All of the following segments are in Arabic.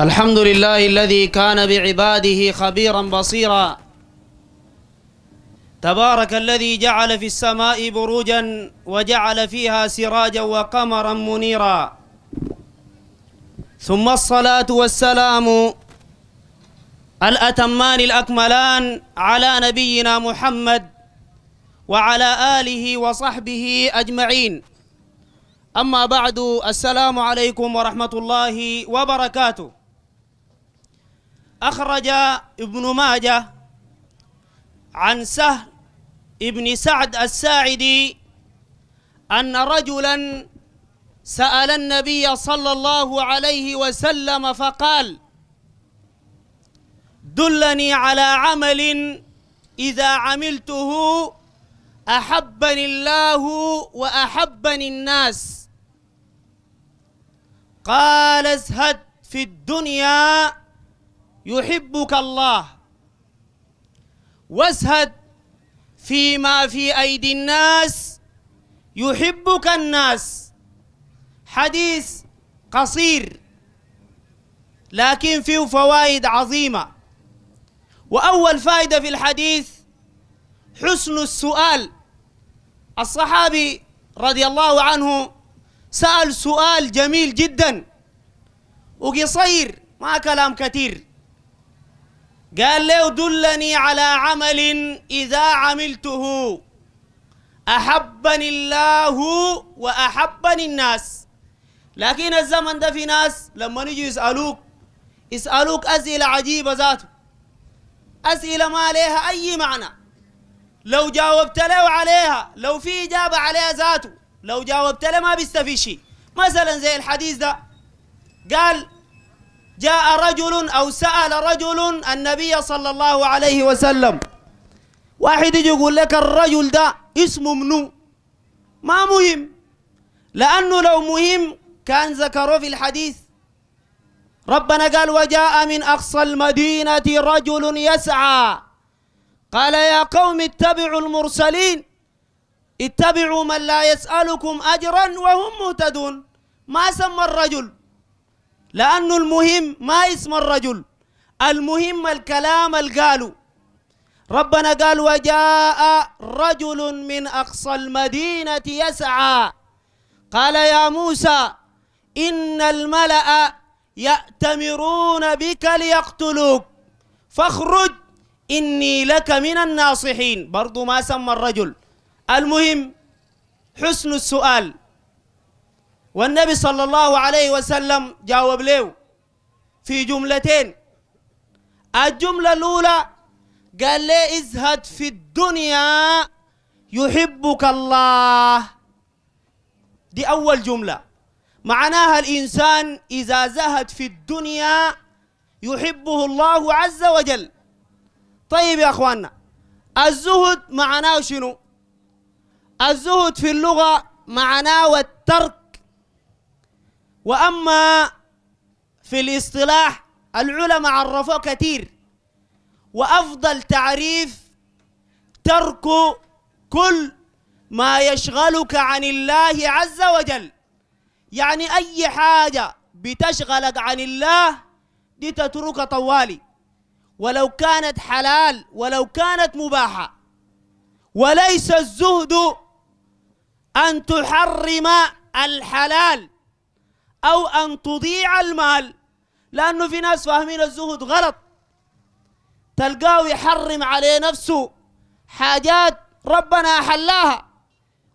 الحمد لله الذي كان بعباده خبيرا بصيرا تبارك الذي جعل في السماء بروجا وجعل فيها سراجا وقمرا منيرا ثم الصلاة والسلام الأتمان الأكملان على نبينا محمد وعلى آله وصحبه أجمعين أما بعد السلام عليكم ورحمة الله وبركاته أخرج ابن ماجه عن سهل ابن سعد الساعدي أن رجلا سأل النبي صلى الله عليه وسلم فقال دلني على عمل إذا عملته أحبني الله وأحبني الناس قال ازهد في الدنيا يحبك الله وازهد فيما في أيدي الناس يحبك الناس حديث قصير لكن فيه فوائد عظيمة وأول فائدة في الحديث حسن السؤال الصحابي رضي الله عنه سأل سؤال جميل جدا وقصير ما كلام كثير قال له دلني على عمل إذا عملته أحبني الله وأحبني الناس لكن الزمن ده في ناس لما نجي يسألوك يسألوك أسئلة عجيبة ذاته أسئلة ما لها أي معنى لو جاوبت له عليها لو في إجابة عليها ذاته لو جاوبت له ما بيستفيد شيء مثلا زي الحديث ده قال جاء رجل أو سأل رجل النبي صلى الله عليه وسلم واحد يجي يقول لك الرجل ده اسمه منو ما مهم لأنه لو مهم كان ذكره في الحديث ربنا قال وجاء من أقصى المدينة رجل يسعى قال يا قوم اتبعوا المرسلين اتبعوا من لا يسألكم أجرا وهم مهتدون ما سمى الرجل لأنه المهم ما اسم الرجل المهم الكلام اللي قالوا ربنا قال وجاء رجل من أقصى المدينة يسعى قال يا موسى إن الملأ يأتمرون بك ليقتلوك فاخرج إني لك من الناصحين برضو ما سمى الرجل المهم حسن السؤال والنبي صلى الله عليه وسلم جاوب له في جملتين الجملة الأولى قال لي ازهد في الدنيا يحبك الله دي أول جملة معناها الإنسان إذا زهد في الدنيا يحبه الله عز وجل طيب يا أخواننا الزهد معناه شنو الزهد في اللغة معناه الترك وأما في الاصطلاح العلماء عرفوه كثير وأفضل تعريف ترك كل ما يشغلك عن الله عز وجل يعني أي حاجة بتشغلك عن الله دي تتركها طوالي ولو كانت حلال ولو كانت مباحة وليس الزهد أن تحرم الحلال أو أن تضيع المال لأنه في ناس فاهمين الزهد غلط تلقاه يحرم عليه نفسه حاجات ربنا حلاها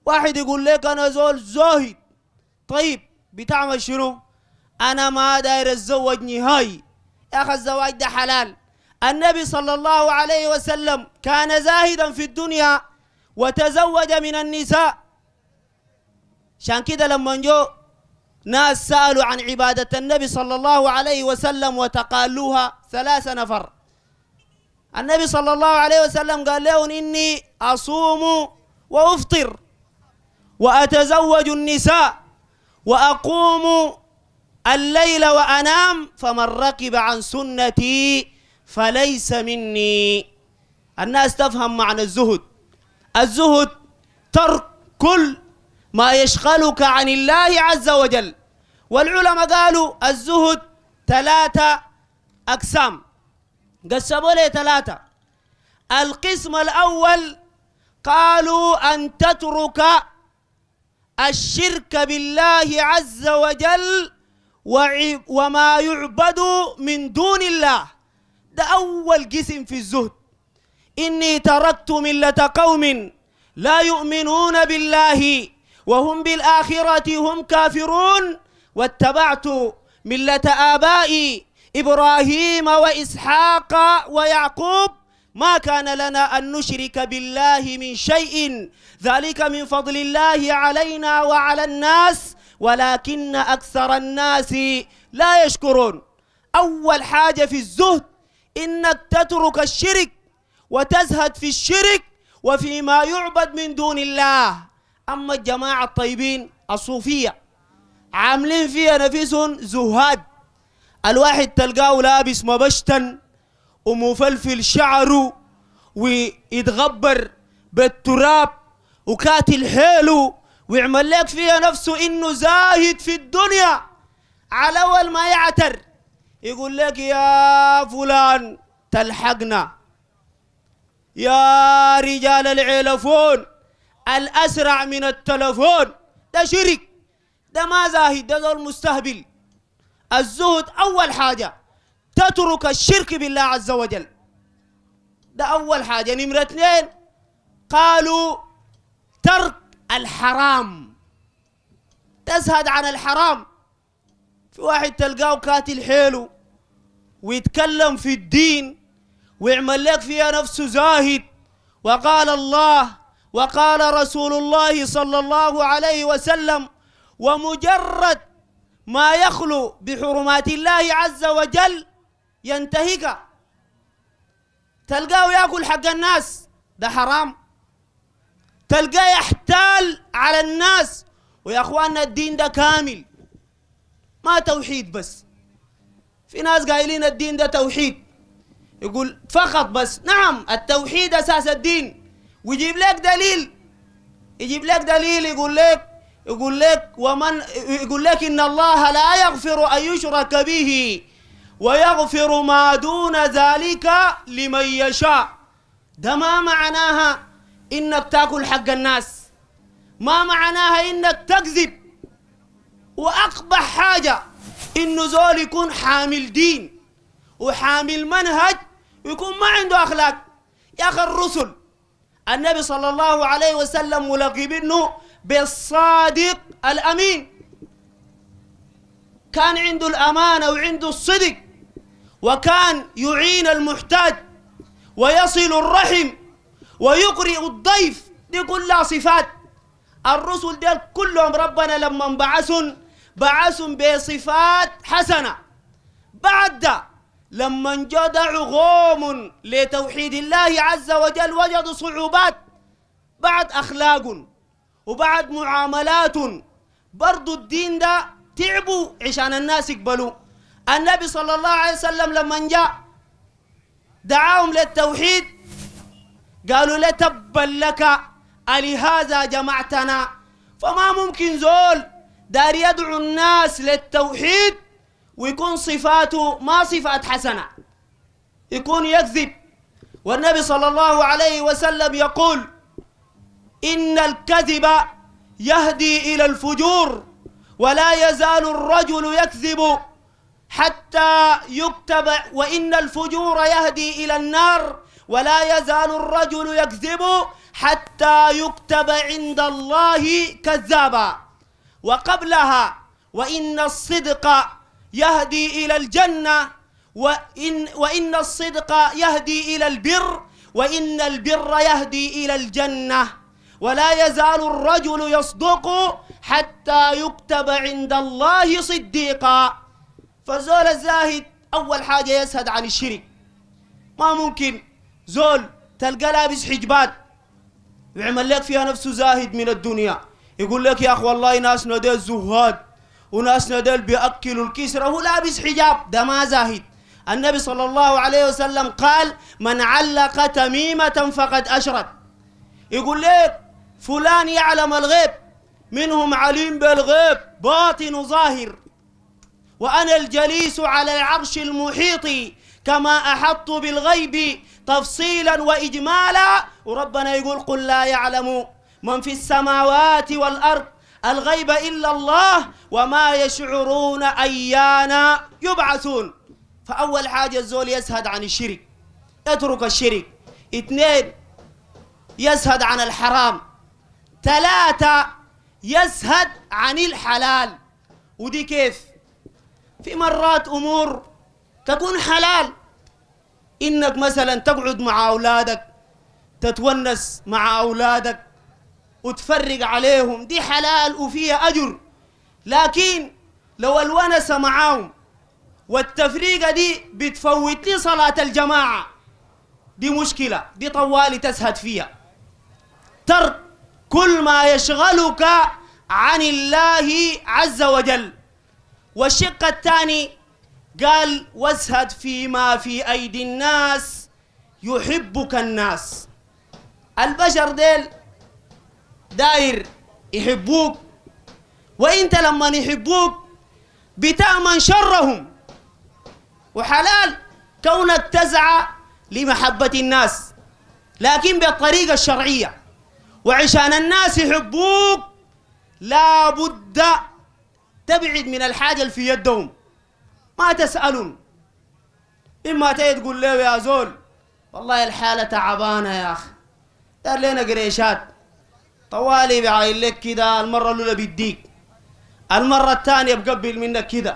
واحد يقول لك أنا زول زاهد طيب بتعمل شنو أنا ما داير أتزوج نهائي يا أخي الزواج ده حلال النبي صلى الله عليه وسلم كان زاهدا في الدنيا وتزوج من النساء عشان كده لما جو ناس سألوا عن عبادة النبي صلى الله عليه وسلم وتقالوها ثلاث نفر النبي صلى الله عليه وسلم قال لهم إني أصوم وأفطر وأتزوج النساء وأقوم الليل وأنام فمن ركب عن سنتي فليس مني الناس تفهم معنى الزهد الزهد ترك كل ما يشغلك عن الله عز وجل والعلماء قالوا الزهد ثلاثة أقسام قسموا لي ثلاثة القسم الأول قالوا أن تترك الشرك بالله عز وجل وما يعبد من دون الله ده أول قسم في الزهد إني تركت ملة قوم لا يؤمنون بالله وهم بالآخرة هم كافرون واتبعت ملة آبائي إبراهيم وإسحاق ويعقوب ما كان لنا أن نشرك بالله من شيء ذلك من فضل الله علينا وعلى الناس ولكن أكثر الناس لا يشكرون أول حاجة في الزهد إنك تترك الشرك وتزهد في الشرك وفيما يعبد من دون الله أما الجماعة الطيبين الصوفية عاملين فيها نفسهم زهاد الواحد تلقاه لابس مبشتا ومفلفل شعره ويتغبر بالتراب وكاتل حيله ويعمل لك فيها نفسه انه زاهد في الدنيا على اول ما يعتر يقول لك يا فلان تلحقنا يا رجال العيلفون الأسرع من التلفون ده شرك ده ما زاهد ده زول مستهبل الزهد أول حاجة تترك الشرك بالله عز وجل ده أول حاجة نمرة اثنين قالوا ترك الحرام تزهد عن الحرام في واحد تلقاه كاتل حيله ويتكلم في الدين ويعمل لك فيها نفسه زاهد وقال الله وقال رسول الله صلى الله عليه وسلم ومجرد ما يخلو بحرمات الله عز وجل ينتهك تلقاه ياكل حق الناس ده حرام تلقاه يحتال على الناس ويا اخواننا الدين ده كامل ما توحيد بس في ناس قايلين الدين ده توحيد يقول فقط بس نعم التوحيد اساس الدين ويجيب لك دليل يجيب لك دليل يقول لك يقول لك ومن يقول لك ان الله لا يغفر ان يشرك به ويغفر ما دون ذلك لمن يشاء ده ما معناها انك تاكل حق الناس ما معناها انك تكذب واقبح حاجه انه زول يكون حامل دين وحامل منهج ويكون ما عنده اخلاق يا اخي الرسل النبي صلى الله عليه وسلم ملقبنه بالصادق الأمين كان عنده الأمانة وعنده الصدق وكان يعين المحتاج ويصل الرحم ويقرئ الضيف دي كلها صفات الرسل دي كلهم ربنا لما بعثهم بعثهم بصفات حسنة بعد ده لما انجدعوا غوم لتوحيد الله عز وجل وجدوا صعوبات بعد أخلاق وبعد معاملات برضو الدين ده تعبوا عشان الناس يقبلوا النبي صلى الله عليه وسلم لما جاء دعاهم للتوحيد قالوا لتبا لك ألهذا جمعتنا فما ممكن زول دار يدعو الناس للتوحيد ويكون صفاته ما صفات حسنة يكون يكذب والنبي صلى الله عليه وسلم يقول إن الكذب يهدي إلى الفجور ولا يزال الرجل يكذب حتى يكتب وإن الفجور يهدي إلى النار ولا يزال الرجل يكذب حتى يكتب عند الله كذابا وقبلها وإن الصدق يهدي إلى الجنة وإن, وإن الصدق يهدي إلى البر وإن البر يهدي إلى الجنة ولا يزال الرجل يصدق حتى يكتب عند الله صديقا فزول الزاهد أول حاجة يسهد عن الشرك ما ممكن زول تلقى لابس حجبات ويعمل لك فيها نفسه زاهد من الدنيا يقول لك يا أخ والله ناس نودي الزهاد وناس ندل بيأكلوا الكسرة هو لابس حجاب ده ما زاهد النبي صلى الله عليه وسلم قال من علق تميمة فقد أشرك يقول لك فلان يعلم الغيب منهم عليم بالغيب باطن وظاهر وأنا الجليس على العرش المحيط كما أحط بالغيب تفصيلا وإجمالا وربنا يقول قل لا يعلم من في السماوات والأرض الغيب إلا الله وما يشعرون أيانا يبعثون فأول حاجة الزول يزهد عن الشرك يترك الشرك اثنين يزهد عن الحرام ثلاثة يزهد عن الحلال ودي كيف في مرات أمور تكون حلال إنك مثلا تقعد مع أولادك تتونس مع أولادك وتفرق عليهم دي حلال وفيها أجر لكن لو الونس معاهم والتفريقة دي بتفوت لي صلاة الجماعة دي مشكلة دي طوالي تزهد فيها ترك كل ما يشغلك عن الله عز وجل والشق الثاني قال وازهد فيما في أيدي الناس يحبك الناس البشر ديل داير يحبوك وانت لما يحبوك بتأمن شرهم وحلال كونك تزعى لمحبة الناس لكن بالطريقة الشرعية وعشان الناس يحبوك لابد تبعد من الحاجة اللي في يدهم ما تسألهم إما تيجي تقول له يا زول والله الحالة تعبانة يا أخي دار لنا قريشات طوالي بعايل لك كده المرة الأولى بيديك المرة الثانية بقبل منك كده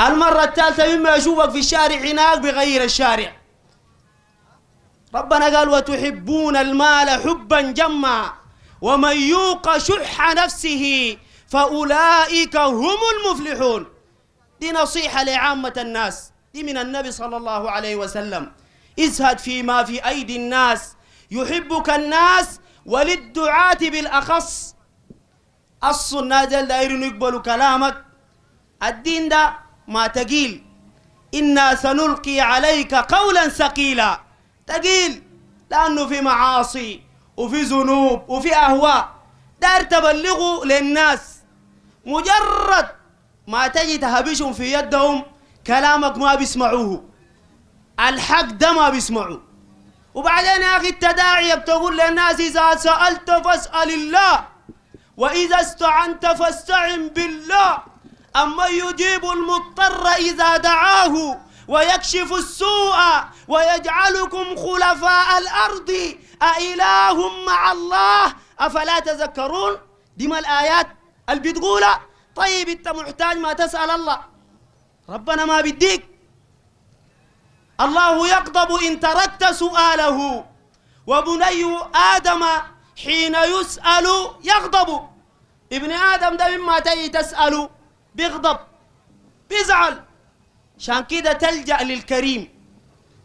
المرة الثالثة مما أشوفك في الشارع هناك بغير الشارع ربنا قال وتحبون المال حبا جما ومن يوق شح نفسه فأولئك هم المفلحون دي نصيحة لعامة الناس دي من النبي صلى الله عليه وسلم ازهد فيما في أيدي الناس يحبك الناس وللدعاة بالأخص الصنة جل دائرين يقبلوا كلامك الدين ده ما تقيل إنا سنلقي عليك قولا ثقيلا تقيل لأنه في معاصي وفي ذنوب وفي أهواء دار تبلغه للناس مجرد ما تجي تهبشهم في يدهم كلامك ما بيسمعوه الحق ده ما بيسمعوه وبعدين يا أخي التداعي بتقول للناس إذا سألت فاسأل الله وإذا استعنت فاستعن بالله أما يجيب المضطر إذا دعاه ويكشف السوء ويجعلكم خلفاء الأرض أإله مع الله أفلا تذكرون دي ما الآيات اللي بتقولها طيب أنت محتاج ما تسأل الله ربنا ما بديك الله يغضب إن تركت سؤاله وبني آدم حين يسأل يغضب ابن آدم ده مما تجي تسأل بيغضب بيزعل عشان كده تلجأ للكريم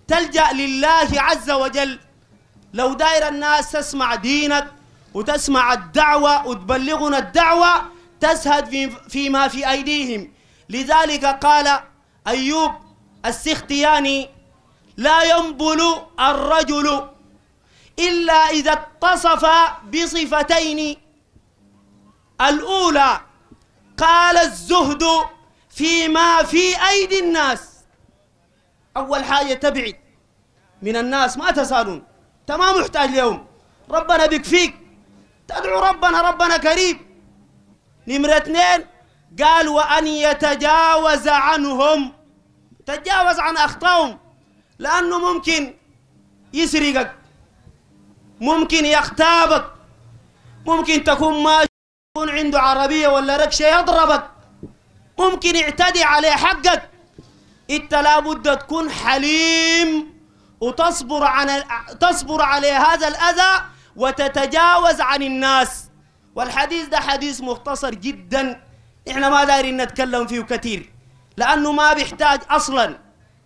تلجأ لله عز وجل لو داير الناس تسمع دينك وتسمع الدعوة وتبلغنا الدعوة تزهد فيما في أيديهم لذلك قال أيوب السختياني لا ينبل الرجل إلا إذا اتصف بصفتين الأولى قال الزهد فيما في أيدي الناس أول حاجة تبعد من الناس ما تسالون تمام محتاج اليوم ربنا بيكفيك تدعو ربنا ربنا كريم نمرة اثنين قال وأن يتجاوز عنهم تجاوز عن أخطائهم لأنه ممكن يسرقك ممكن يختابك ممكن تكون ماشي يكون عنده عربية ولا ركشة يضربك ممكن يعتدي على حقك انت لابد تكون حليم وتصبر عن تصبر على هذا الأذى وتتجاوز عن الناس والحديث ده حديث مختصر جدا احنا ما دايرين نتكلم فيه كثير لأنه ما بيحتاج أصلاً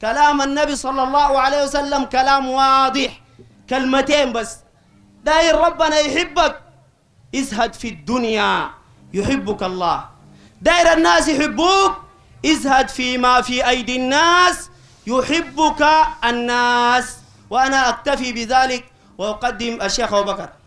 كلام النبي صلى الله عليه وسلم كلام واضح كلمتين بس داير ربنا يحبك ازهد في الدنيا يحبك الله داير الناس يحبوك ازهد فيما في أيدي الناس يحبك الناس وأنا أكتفي بذلك وأقدم الشيخ أبو بكر